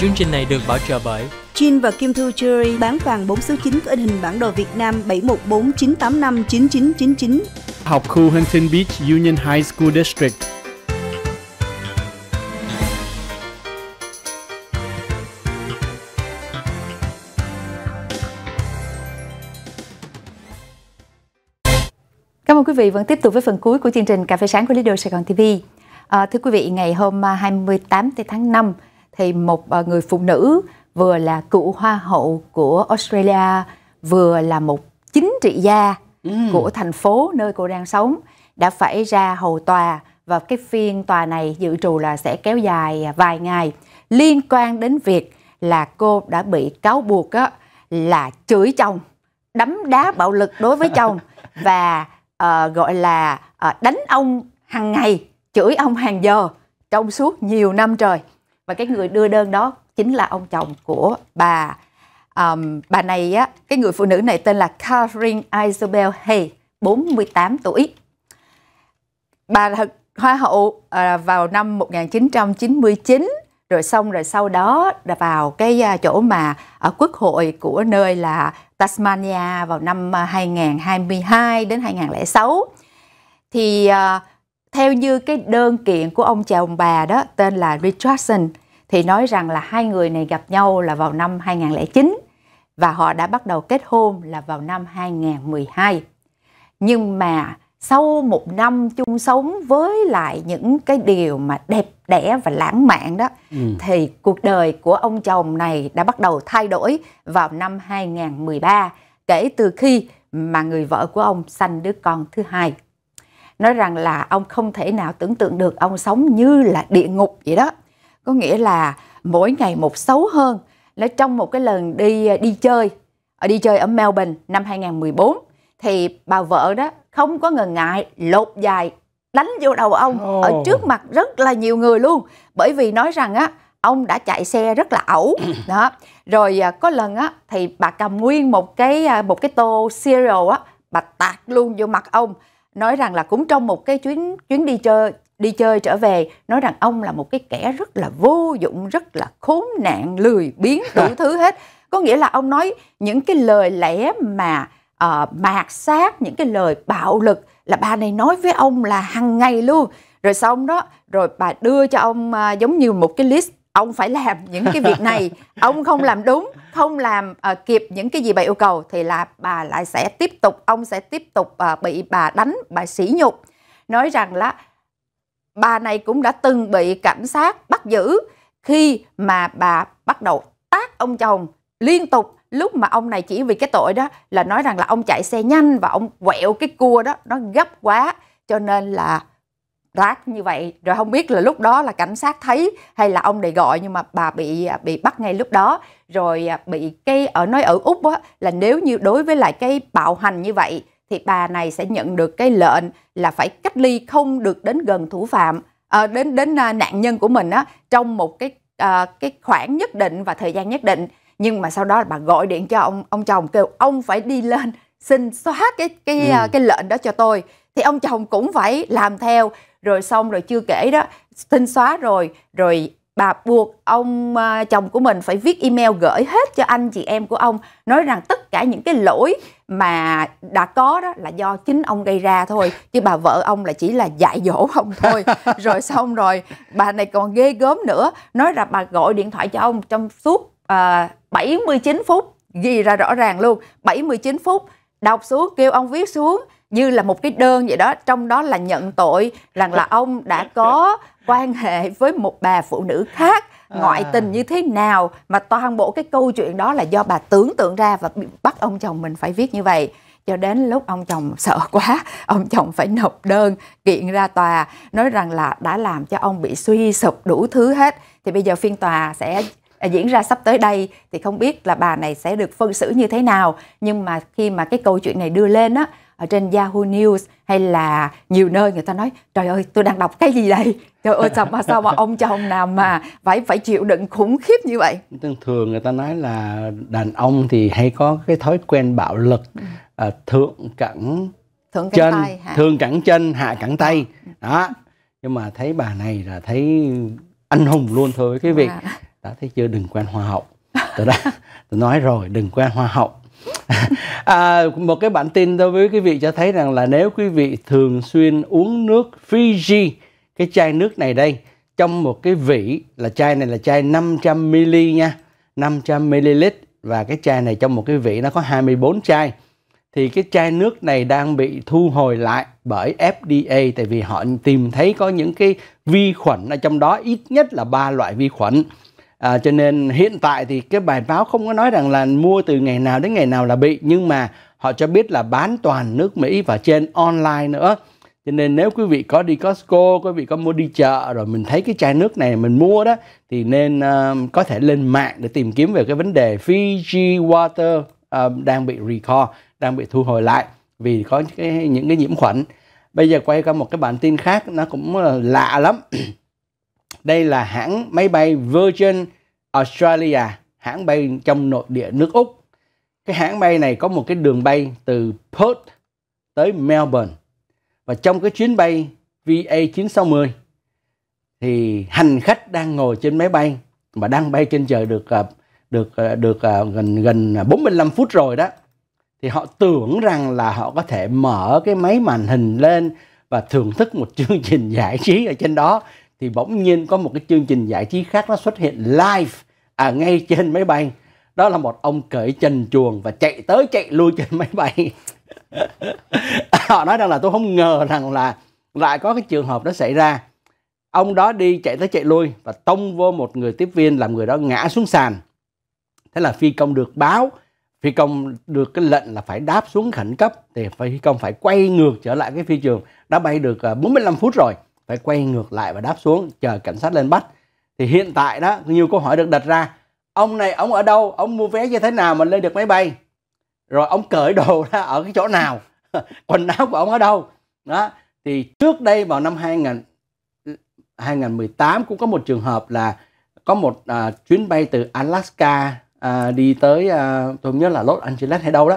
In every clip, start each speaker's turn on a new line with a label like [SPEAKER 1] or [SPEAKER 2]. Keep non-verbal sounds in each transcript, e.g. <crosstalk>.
[SPEAKER 1] Chương trình này được bảo trợ bởi
[SPEAKER 2] Jin và Kim Thu Jewelry bán vàng 4 số 9 có in hình bản đồ Việt Nam 7149859999.
[SPEAKER 1] Học khu Huntington Beach Union High School District.
[SPEAKER 2] Cảm ơn quý vị vẫn tiếp tục với phần cuối của chương trình Cà phê sáng của Lido Sài Gòn TV. À, thưa quý vị, ngày hôm 28 à, tháng 5 thì một ờ, người phụ nữ vừa là cựu hoa hậu của Australia vừa là một chính trị gia ừ. của thành phố nơi cô đang sống đã phải ra hầu tòa và cái phiên tòa này dự trù là sẽ kéo dài vài ngày liên quan đến việc là cô đã bị cáo buộc á, là chửi chồng đấm đá bạo lực đối với chồng <laughs> và uh, gọi là uh, đánh ông hàng ngày chửi ông hàng giờ trong suốt nhiều năm trời và cái người đưa đơn đó chính là ông chồng của bà um, bà này á cái người phụ nữ này tên là Catherine Isabel Hay 48 tuổi bà hoa hậu à, vào năm 1999 rồi xong rồi sau đó là vào cái à, chỗ mà ở quốc hội của nơi là Tasmania vào năm 2022 à, đến 2006 thì à, theo như cái đơn kiện của ông chồng bà đó tên là Richardson thì nói rằng là hai người này gặp nhau là vào năm 2009 và họ đã bắt đầu kết hôn là vào năm 2012. Nhưng mà sau một năm chung sống với lại những cái điều mà đẹp đẽ và lãng mạn đó ừ. thì cuộc đời của ông chồng này đã bắt đầu thay đổi vào năm 2013 kể từ khi mà người vợ của ông sanh đứa con thứ hai. Nói rằng là ông không thể nào tưởng tượng được ông sống như là địa ngục vậy đó có nghĩa là mỗi ngày một xấu hơn là trong một cái lần đi à, đi chơi à, đi chơi ở Melbourne năm 2014 thì bà vợ đó không có ngần ngại lột dài đánh vô đầu ông oh. ở trước mặt rất là nhiều người luôn bởi vì nói rằng á ông đã chạy xe rất là ẩu <coughs> đó rồi à, có lần á thì bà cầm nguyên một cái một cái tô cereal á bà tạt luôn vô mặt ông nói rằng là cũng trong một cái chuyến chuyến đi chơi đi chơi trở về nói rằng ông là một cái kẻ rất là vô dụng rất là khốn nạn lười biếng đủ <laughs> thứ hết có nghĩa là ông nói những cái lời lẽ mà uh, mạt sát những cái lời bạo lực là bà này nói với ông là hằng ngày luôn rồi xong đó rồi bà đưa cho ông uh, giống như một cái list ông phải làm những cái việc này <laughs> ông không làm đúng không làm uh, kịp những cái gì bà yêu cầu thì là bà lại sẽ tiếp tục ông sẽ tiếp tục uh, bị bà đánh bà sỉ nhục nói rằng là bà này cũng đã từng bị cảnh sát bắt giữ khi mà bà bắt đầu tát ông chồng liên tục lúc mà ông này chỉ vì cái tội đó là nói rằng là ông chạy xe nhanh và ông quẹo cái cua đó nó gấp quá cho nên là rác như vậy rồi không biết là lúc đó là cảnh sát thấy hay là ông này gọi nhưng mà bà bị bị bắt ngay lúc đó rồi à, bị cái ở nói ở úc á là nếu như đối với lại cái bạo hành như vậy thì bà này sẽ nhận được cái lệnh là phải cách ly không được đến gần thủ phạm à, đến đến ờ, nạn nhân của mình á trong một cái à, cái khoảng nhất định và thời gian nhất định nhưng mà sau đó bà gọi điện cho ông ông chồng kêu ông phải đi lên xin xóa cái cái ừ. cái lệnh đó cho tôi thì ông chồng cũng phải làm theo rồi xong rồi chưa kể đó xin xóa rồi rồi bà buộc ông à, chồng của mình phải viết email gửi hết cho anh chị em của ông nói rằng tất cả những cái lỗi mà đã có đó là do chính ông gây ra thôi chứ bà vợ ông là chỉ là dạy dỗ ông thôi <laughs> rồi xong rồi bà này còn ghê gớm nữa nói là bà gọi điện thoại cho ông trong suốt uh, à, 79 phút ghi ra rõ ràng luôn 79 phút đọc xuống kêu ông viết xuống như là một cái đơn vậy đó trong đó là nhận tội rằng là ông đã có quan hệ với một bà phụ nữ khác à. ngoại tình như thế nào mà toàn bộ cái câu chuyện đó là do bà tưởng tượng ra và bắt ông chồng mình phải viết như vậy cho đến lúc ông chồng sợ <laughs> quá ông chồng phải nộp đơn kiện ra tòa nói rằng là đã làm cho ông bị suy sụp đủ thứ hết thì bây giờ phiên tòa sẽ diễn ra sắp tới đây thì không biết là bà này sẽ được phân xử như thế nào nhưng mà khi mà cái câu chuyện này đưa lên á ở trên Yahoo News hay là nhiều nơi người ta nói trời ơi tôi đang đọc cái gì đây trời ơi sao mà sao mà ông chồng nào mà phải phải chịu đựng khủng khiếp như vậy
[SPEAKER 1] thường người ta nói là đàn ông thì hay có cái thói quen bạo lực ừ. à, thượng cẳng
[SPEAKER 2] thượng chân tay, hả? thượng
[SPEAKER 1] cẳng chân hạ cẳng tay ờ. đó nhưng mà thấy bà này là thấy anh hùng luôn thôi cái việc à. đã thấy chưa đừng quen hoa hậu tôi đã tôi nói rồi đừng quen hoa hậu <laughs> à, một cái bản tin đối với quý vị cho thấy rằng là nếu quý vị thường xuyên uống nước Fiji cái chai nước này đây trong một cái vỉ là chai này là chai 500 ml nha 500 ml và cái chai này trong một cái vỉ nó có 24 chai thì cái chai nước này đang bị thu hồi lại bởi FDA tại vì họ tìm thấy có những cái vi khuẩn ở trong đó ít nhất là ba loại vi khuẩn À, cho nên hiện tại thì cái bài báo không có nói rằng là mua từ ngày nào đến ngày nào là bị nhưng mà họ cho biết là bán toàn nước Mỹ và trên online nữa. Cho nên nếu quý vị có đi Costco, quý vị có mua đi chợ rồi mình thấy cái chai nước này mình mua đó thì nên uh, có thể lên mạng để tìm kiếm về cái vấn đề Fiji Water uh, đang bị recall, đang bị thu hồi lại vì có cái, những cái nhiễm khuẩn. Bây giờ quay qua một cái bản tin khác nó cũng ờ, lạ lắm. <clears throat> Đây là hãng máy bay Virgin Australia, hãng bay trong nội địa nước Úc. Cái hãng bay này có một cái đường bay từ Perth tới Melbourne. Và trong cái chuyến bay VA960 thì hành khách đang ngồi trên máy bay mà đang bay trên trời được à, được à, được à, gần gần 45 phút rồi đó thì họ tưởng rằng là họ có thể mở cái máy màn hình lên và thưởng thức một chương <laughs> trình giải trí ở trên đó thì bỗng nhiên có một cái chương trình giải trí khác nó xuất hiện live à, ngay trên máy bay đó là một ông cởi trần chuồng và chạy tới chạy lui trên máy bay <laughs> họ nói rằng là tôi không ngờ rằng là lại có cái trường hợp đó xảy ra ông đó đi chạy tới chạy lui và tông vô một người tiếp viên làm người đó ngã xuống sàn thế là phi công được báo phi công được cái lệnh là phải đáp xuống khẩn cấp thì phi công phải quay ngược trở lại cái phi trường đã bay được 45 à, phút rồi phải quay ngược lại và đáp xuống chờ cảnh sát lên bắt thì hiện tại đó nhiều câu hỏi được đặt ra ông này ông ở đâu ông mua vé như thế nào mà lên được máy bay rồi ông cởi đồ ra ở cái chỗ nào <laughs> quần áo của ông ở đâu đó thì trước đây vào năm 2000 2018 cũng có một trường hợp là có một à, chuyến bay từ Alaska à, đi tới à, tôi nhớ là Los Angeles hay đâu đó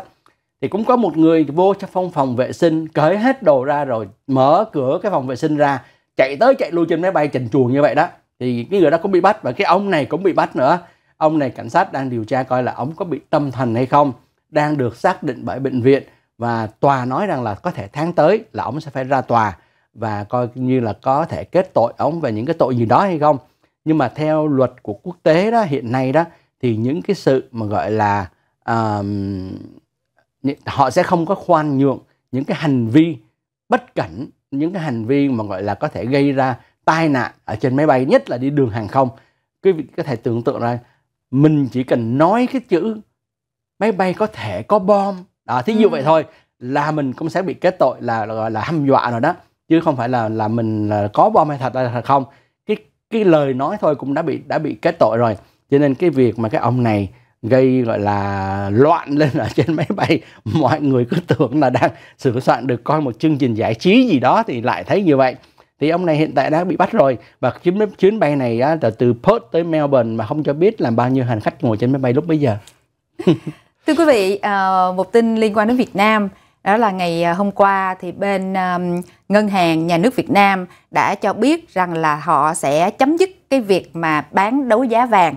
[SPEAKER 1] thì cũng có một người vô trong phòng phòng vệ sinh cởi hết đồ ra rồi mở cửa cái phòng vệ sinh ra chạy tới chạy lui trên máy bay trần chuồng như vậy đó thì cái người đó cũng bị bắt và cái ông này cũng bị bắt nữa ông này cảnh sát đang điều tra coi là ông có bị tâm thần hay không đang được xác định bởi bệnh viện và tòa nói rằng là có thể tháng tới là ông sẽ phải ra tòa và coi như là có thể kết tội ông về những cái tội gì đó hay không nhưng mà theo luật của quốc tế đó hiện nay đó thì những cái sự mà gọi là uh, họ sẽ không có khoan nhượng những cái hành vi bất cẩn những cái hành vi mà gọi là có thể gây ra tai nạn ở trên máy bay nhất là đi đường hàng không quý vị có thể tưởng tượng ra mình chỉ cần nói cái chữ máy bay có thể có bom đó thí dụ ừ. vậy thôi là mình cũng sẽ bị kết tội là gọi là hăm dọa rồi đó chứ không phải là là mình là có bom hay thật hay không cái cái lời nói thôi cũng đã bị đã bị kết tội rồi cho nên cái việc mà cái ông này gây gọi là loạn lên ở trên máy bay <laughs> mọi người cứ tưởng là đang sửa soạn được coi một chương trình giải trí gì đó thì lại thấy như vậy thì ông này hiện tại đã bị bắt rồi và chuyến chuyến bay này á, là từ Perth tới Melbourne mà không cho biết là bao nhiêu hành khách ngồi trên máy bay lúc bây giờ <laughs>
[SPEAKER 2] thưa quý vị à, một tin liên quan đến Việt Nam đó là ngày à, hôm qua thì bên ngân hàng nhà nước Việt Nam đã cho biết rằng là họ sẽ chấm dứt cái việc mà bán đấu giá vàng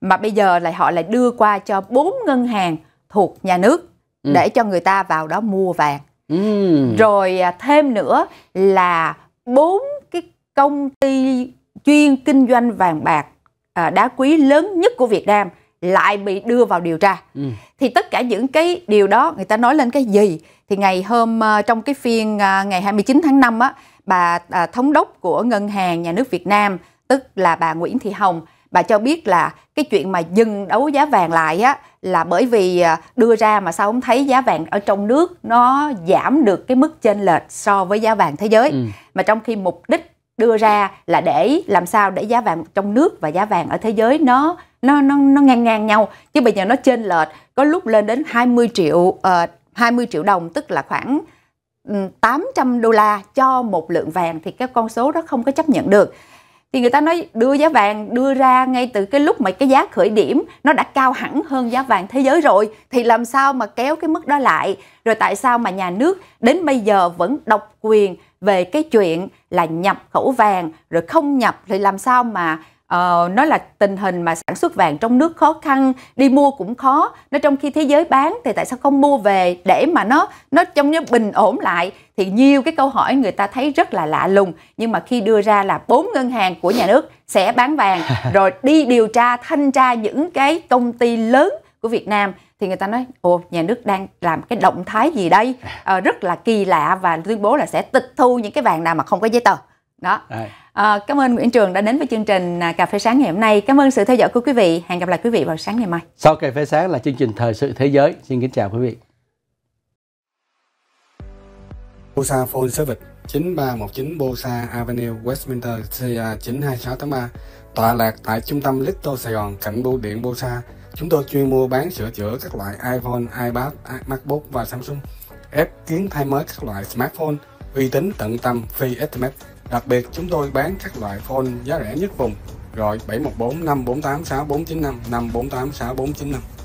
[SPEAKER 2] mà bây giờ lại họ lại đưa qua cho bốn ngân hàng thuộc nhà nước ừ. để cho người ta vào đó mua vàng ừ. rồi à, thêm nữa là bốn cái công ty chuyên kinh doanh vàng bạc à, đá quý lớn nhất của Việt Nam lại bị đưa vào điều tra ừ. thì tất cả những cái điều đó người ta nói lên cái gì thì ngày hôm à, trong cái phiên ngày 29 tháng 5 á bà thống đốc của ngân hàng nhà nước Việt Nam tức là bà Nguyễn Thị Hồng bà cho biết là cái chuyện mà dừng đấu giá vàng lại á là bởi vì à, đưa ra mà sao không thấy giá vàng ở trong nước nó giảm được cái mức chênh lệch so với giá vàng thế giới ừ. mà trong khi mục đích đưa ra là để làm sao để giá vàng trong nước và giá vàng ở thế giới nó nó nó nó ngang ngang nhau chứ bây giờ nó chênh lệch có lúc lên đến 20 triệu uh, ờ, 20 triệu đồng tức là khoảng 800 ừ, đô la cho một lượng vàng thì cái con số đó không có chấp nhận được thì người ta nói đưa giá vàng đưa ra ngay từ cái lúc mà cái giá khởi điểm nó đã cao hẳn hơn giá vàng thế giới rồi thì làm sao mà kéo cái mức đó lại rồi tại sao mà nhà nước đến bây giờ vẫn độc quyền về cái chuyện là nhập khẩu vàng rồi không nhập thì làm sao mà uh, ờ, nó là tình hình mà sản xuất vàng trong nước khó khăn đi mua cũng khó nó trong khi thế giới bán thì tại sao không mua về để mà nó nó trong nó bình ổn lại thì nhiều cái câu hỏi người ta thấy rất là lạ lùng nhưng mà khi đưa ra là bốn ngân hàng của nhà nước sẽ bán vàng <laughs> rồi đi điều tra thanh tra những cái công ty lớn của Việt Nam thì người ta nói ồ nhà nước đang làm cái động thái gì đây à, <laughs> rất là kỳ lạ và tuyên bố là sẽ tịch thu những cái vàng nào mà không có giấy tờ đó À, cảm ơn Nguyễn Trường đã đến với chương trình à, Cà phê sáng ngày hôm nay. Cảm ơn sự theo dõi của quý vị. Hẹn gặp lại quý vị vào sáng ngày mai.
[SPEAKER 1] Sau Cà phê sáng là chương trình Thời sự thế giới. Xin kính chào quý vị. Bosa Phone Service 9319 Bosa Avenue, Westminster, CA 92683 tọa lạc tại trung tâm Little Sài Gòn cạnh bưu điện Bosa. Chúng tôi chuyên mua bán sửa chữa các loại iPhone, iPad, MacBook và Samsung. Ép kiến thay mới các loại smartphone uy tín tận tâm phi estimate Đặc biệt chúng tôi bán các loại phone giá rẻ nhất vùng gọi 714 548 6495 548 6495